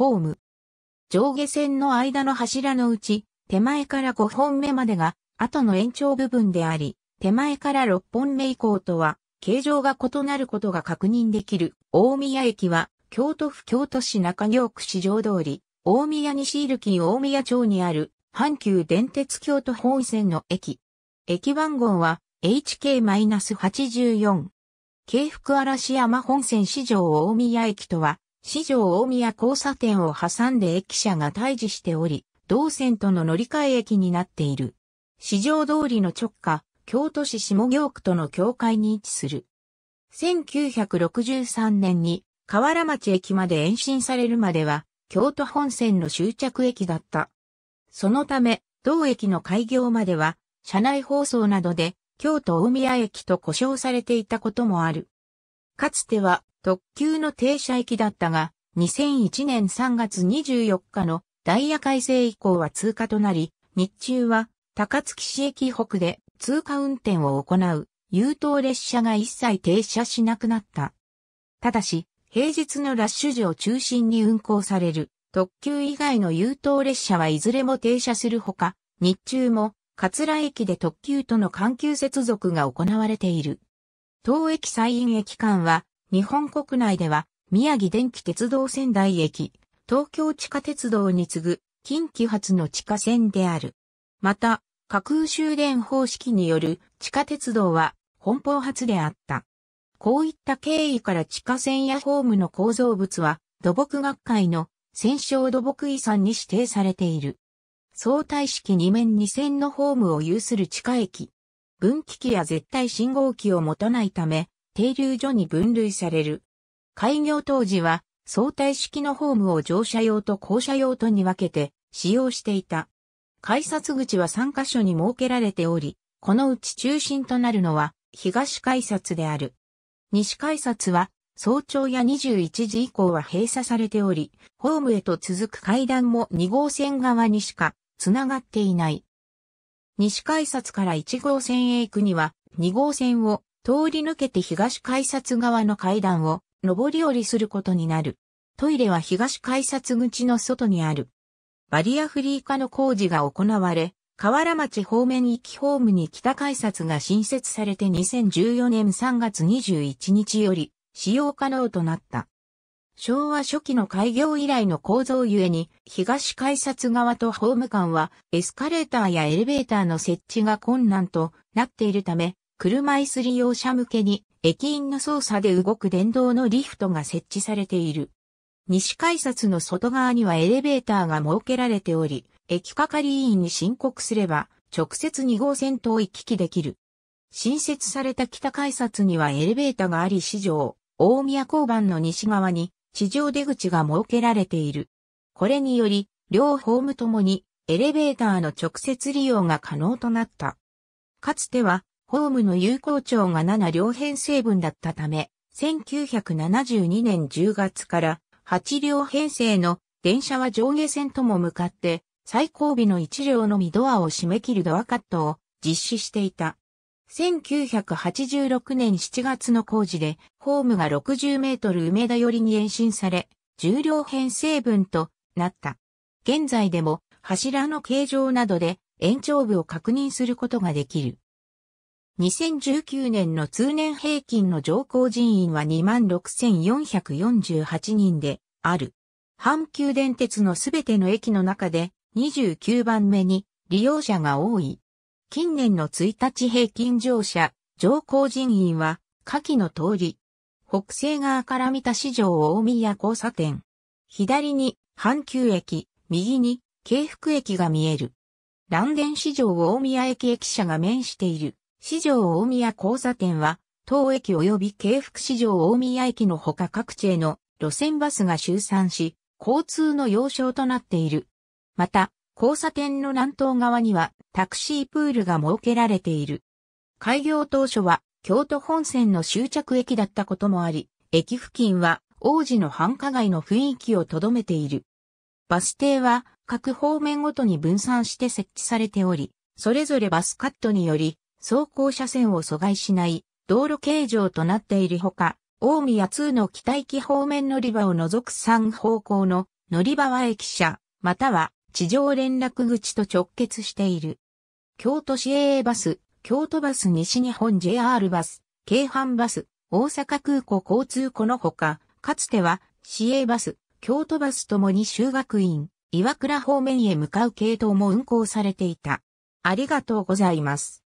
ホーム。上下線の間の柱のうち、手前から5本目までが、後の延長部分であり、手前から6本目以降とは、形状が異なることが確認できる。大宮駅は、京都府京都市中京区市場通り、大宮西入金大宮町にある、阪急電鉄京都本線の駅。駅番号は、HK-84。京福嵐山本線市場大宮駅とは、市場大宮交差点を挟んで駅舎が退治しており、同線との乗り換え駅になっている。市場通りの直下、京都市下京区との境界に位置する。1963年に河原町駅まで延伸されるまでは、京都本線の終着駅だった。そのため、同駅の開業までは、車内放送などで、京都大宮駅と呼称されていたこともある。かつては特急の停車駅だったが、2001年3月24日のダイヤ改正以降は通過となり、日中は高槻市駅北で通過運転を行う優等列車が一切停車しなくなった。ただし、平日のラッシュ時を中心に運行される特急以外の優等列車はいずれも停車するほか、日中も桂駅で特急との環急接続が行われている。東駅西院駅間は、日本国内では、宮城電気鉄道仙台駅、東京地下鉄道に次ぐ、近畿発の地下線である。また、架空終電方式による地下鉄道は、本邦発であった。こういった経緯から地下線やホームの構造物は、土木学会の戦勝土木遺産に指定されている。相対式2面2線のホームを有する地下駅、分岐器や絶対信号機を持たないため、停留所に分類される。開業当時は、相対式のホームを乗車用と降車用とに分けて使用していた。改札口は3カ所に設けられており、このうち中心となるのは東改札である。西改札は早朝や21時以降は閉鎖されており、ホームへと続く階段も2号線側にしかつながっていない。西改札から1号線へ行くには、2号線を通り抜けて東改札側の階段を上り下りすることになる。トイレは東改札口の外にある。バリアフリー化の工事が行われ、河原町方面行きホームに北改札が新設されて2014年3月21日より使用可能となった。昭和初期の開業以来の構造ゆえに、東改札側とホーム間は、エスカレーターやエレベーターの設置が困難となっているため、車椅子利用者向けに、駅員の操作で動く電動のリフトが設置されている。西改札の外側にはエレベーターが設けられており、駅係員に申告すれば、直接2号線と行き来できる。新設された北改札にはエレベーターがあり市場、大宮交番の西側に地上出口が設けられている。これにより、両ホームともにエレベーターの直接利用が可能となった。かつては、ホームの有効長が7両編成分だったため、1972年10月から8両編成の電車は上下線とも向かって、最後尾の1両のみドアを締め切るドアカットを実施していた。1986年7月の工事で、ホームが60メートル梅田寄りに延伸され、重量編成分となった。現在でも柱の形状などで延長部を確認することができる。2019年の通年平均の乗降人員は26,448人である。阪急電鉄のすべての駅の中で29番目に利用者が多い。近年の1日平均乗車、乗降人員は、下記の通り。北西側から見た市場大宮交差点。左に、阪急駅、右に、京福駅が見える。蘭電市場大宮駅駅舎が面している。市場大宮交差点は、当駅及び京福市場大宮駅のほか各地への路線バスが集散し、交通の要衝となっている。また、交差点の南東側にはタクシープールが設けられている。開業当初は京都本線の終着駅だったこともあり、駅付近は王子の繁華街の雰囲気を留めている。バス停は各方面ごとに分散して設置されており、それぞれバスカットにより走行車線を阻害しない道路形状となっているほか、大宮2の北駅方面乗り場を除く3方向の乗り場は駅舎、または地上連絡口と直結している。京都市営バス、京都バス西日本 JR バス、京阪バス、大阪空港交通庫のほか、かつては市営バス、京都バスともに修学院、岩倉方面へ向かう系統も運行されていた。ありがとうございます。